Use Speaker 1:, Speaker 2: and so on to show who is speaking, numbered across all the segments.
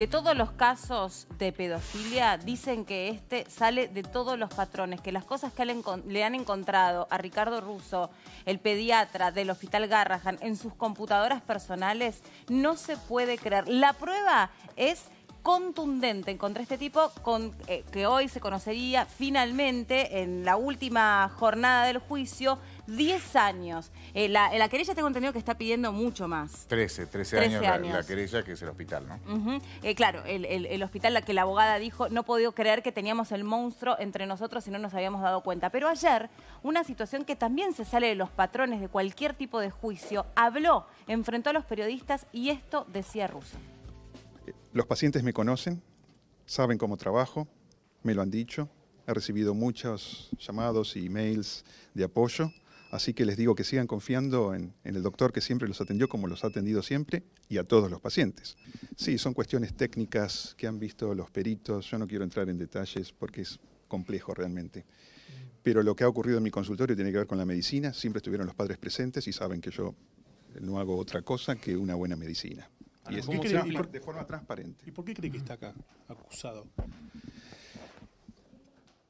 Speaker 1: De todos los casos de pedofilia, dicen que este sale de todos los patrones, que las cosas que le han encontrado a Ricardo Russo, el pediatra del Hospital Garrahan, en sus computadoras personales, no se puede creer. La prueba es contundente en contra este tipo con, eh, que hoy se conocería finalmente en la última jornada del juicio 10 años. Eh, la, querella tengo entendido que está pidiendo mucho más.
Speaker 2: 13, 13, años, La, querella que es el hospital,
Speaker 1: ¿no? Eh, claro, el, hospital la que la abogada dijo no podía creer que teníamos el monstruo entre nosotros y no nos habíamos dado cuenta. Pero ayer, una situación que también se sale de los patrones de cualquier tipo de juicio, habló, enfrentó a los periodistas y esto decía Russo.
Speaker 3: Los pacientes me conocen, saben cómo trabajo, me lo han dicho, he recibido muchos llamados y emails de apoyo, así que les digo que sigan confiando en, en, el doctor que siempre los atendió como los ha atendido siempre y a todos los pacientes. Sí, son cuestiones técnicas que han visto los peritos, yo no quiero entrar en detalles porque es complejo realmente. Pero lo que ha ocurrido en mi consultorio tiene que ver con la medicina, siempre estuvieron los padres presentes y saben que yo no hago otra cosa que una buena medicina y es cree, de forma transparente. ¿Y por qué cree que está acá, acusado?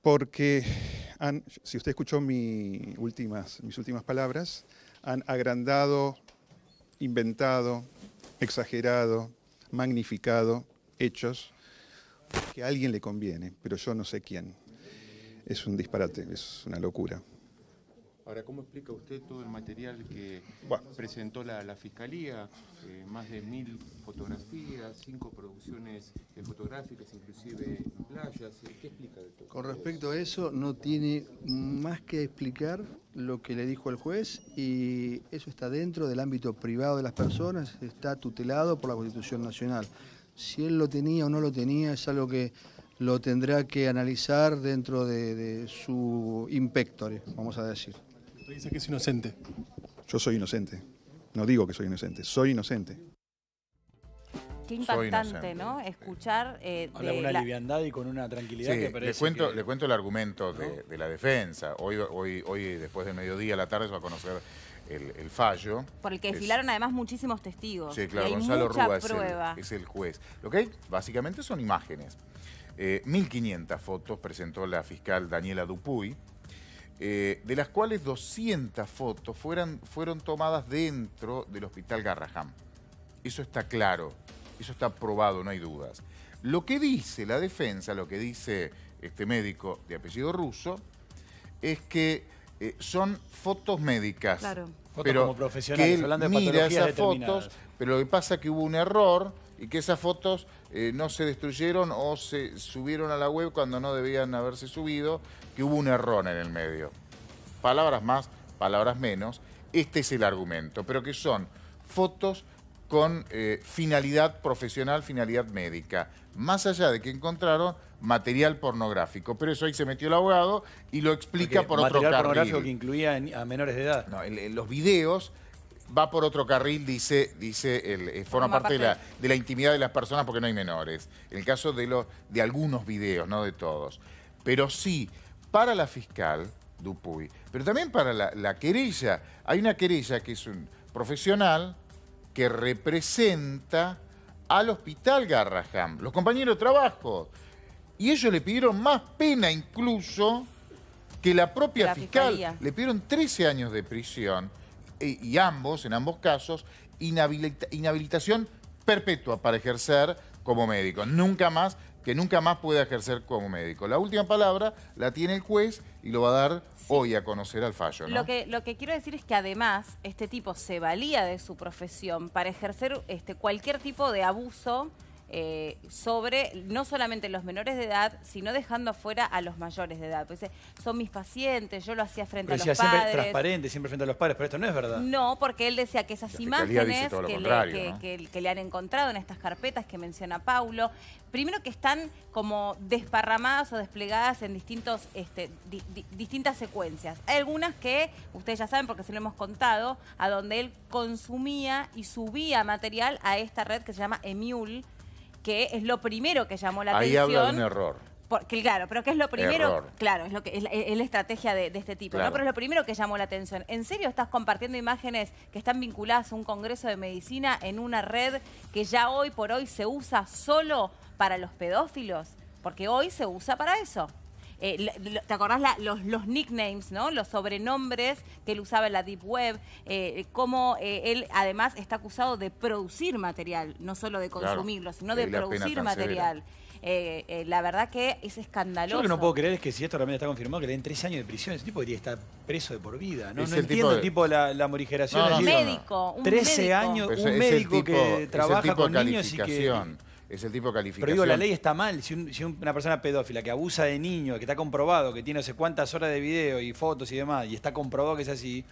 Speaker 3: Porque, han, si usted escuchó mi últimas, mis últimas palabras, han agrandado, inventado, exagerado, magnificado hechos que a alguien le conviene, pero yo no sé quién. Es un disparate, es una locura.
Speaker 2: Ahora, ¿cómo explica usted todo el material que
Speaker 3: presentó la, Fiscalía? Eh, más de mil fotografías,
Speaker 2: cinco producciones eh, fotográficas, inclusive playas. ¿Qué explica de todo? Con respecto
Speaker 3: a eso, no tiene más que explicar lo que le dijo el juez y eso está dentro del ámbito privado de las personas, está tutelado por la Constitución Nacional. Si él lo tenía o no lo tenía es algo que lo tendrá que analizar dentro de, su impectore, vamos a decir dice que es inocente. Yo soy inocente. No digo que soy inocente, soy inocente.
Speaker 1: Qué impactante, ¿no? Escuchar. Eh, con una
Speaker 2: liviandad y con una tranquilidad que parece. Le cuento, le cuento el argumento de, la defensa. Hoy, hoy, hoy, después de mediodía, a la tarde, se va a conocer el, fallo.
Speaker 1: Por el que desfilaron además muchísimos testigos. Sí, claro, Gonzalo mucha Es,
Speaker 2: el, juez. Lo que básicamente son imágenes. 1.500 eh, fotos presentó la fiscal Daniela Dupuy, eh, de las cuales 200 fotos fueran, fueron tomadas dentro del Hospital Garraham. Eso está claro, eso está probado, no hay dudas. Lo que dice la defensa, lo que dice este médico de apellido ruso, es que eh, son fotos médicas. Claro. pero como profesionales, que mira esas fotos, pero lo que pasa es que hubo un error y que esas fotos eh, no se destruyeron o se subieron a la web cuando no debían haberse subido, que hubo un error en el medio. Palabras más, palabras menos. Este es el argumento, pero que son fotos con eh, finalidad profesional, finalidad médica, más allá de que encontraron material pornográfico. Pero eso ahí se metió el abogado y lo explica por otro carril. Material pornográfico que incluía a menores de edad. No, el, los videos va por otro carril, dice, dice el, eh, forma, parte, De, la, intimidad de las personas porque no hay menores. En el caso de, los, de algunos videos, no de todos. Pero sí, para la fiscal Dupuy, pero también para la, querella. Hay una querella que es un profesional que representa al hospital Garraham, los compañeros de trabajo. Y ellos le pidieron más pena incluso que la propia fiscal. Le pidieron 13 años de prisión. Eh, y ambos, en ambos casos, inhabilitación perpetua para ejercer como médico. Nunca más, que nunca más pueda ejercer como médico. La última palabra la tiene el juez y lo va a dar hoy a conocer al fallo. Lo,
Speaker 1: que, lo que quiero decir es que además este tipo se valía de su profesión para ejercer este, cualquier tipo de abuso eh, sobre no solamente los menores de edad, sino dejando afuera a los mayores de edad. Pues son mis pacientes, yo lo hacía frente a los siempre transparente,
Speaker 3: siempre frente a los padres, pero esto no es verdad.
Speaker 1: No, porque él decía que esas imágenes que le, que, le, han encontrado en estas carpetas que menciona Paulo, primero que están como desparramadas o desplegadas en distintos este, distintas secuencias. Hay algunas que ustedes ya saben porque se lo hemos contado, a donde él consumía y subía material a esta red que se llama Emule, que es lo primero que llamó la atención. Ahí habla de un error. Porque, claro, pero que es lo primero? Error. Claro, es lo que es la, estrategia de, este tipo, Pero es lo primero que llamó la atención. ¿En serio estás compartiendo imágenes que están vinculadas a un congreso de medicina en una red que ya hoy por hoy se usa solo para los pedófilos? Porque hoy se usa para eso eh, ¿te acordás los, nicknames, ¿no? los sobrenombres que él usaba en la Deep Web? Eh, cómo eh, él además está acusado de producir material, no solo de consumirlo, sino de producir material. Eh, eh, la verdad que es escandaloso. Yo lo que no puedo
Speaker 3: creer es que si esto realmente está confirmado, que le den tres años de prisión, ese tipo debería estar preso de por vida. No, entiendo tipo la, morigeración. Un médico, un 13
Speaker 1: médico.
Speaker 2: años, pues un médico que trabaja con niños y que es el tipo calificado. Pero digo, la ley
Speaker 3: está mal. Si, una persona pedófila que abusa de niños, que está comprobado, que tiene no sé cuántas horas de video y fotos y demás, y está comprobado que es así,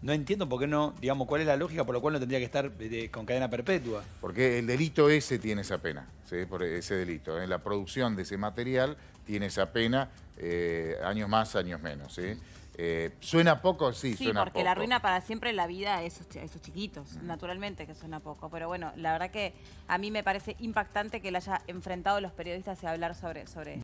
Speaker 3: no entiendo por qué no, digamos, cuál es la lógica por lo cual no tendría que estar eh, con cadena perpetua.
Speaker 2: Porque el delito ese tiene esa pena, por ese delito. En ¿eh? la producción de ese material tiene esa pena eh, años más, años menos. Eh, ¿Suena poco? Sí, sí porque la ruina
Speaker 1: para siempre la vida a esos, esos chiquitos, naturalmente que suena poco. Pero bueno, la verdad que a mí me parece impactante que le haya enfrentado los periodistas y hablar sobre, sobre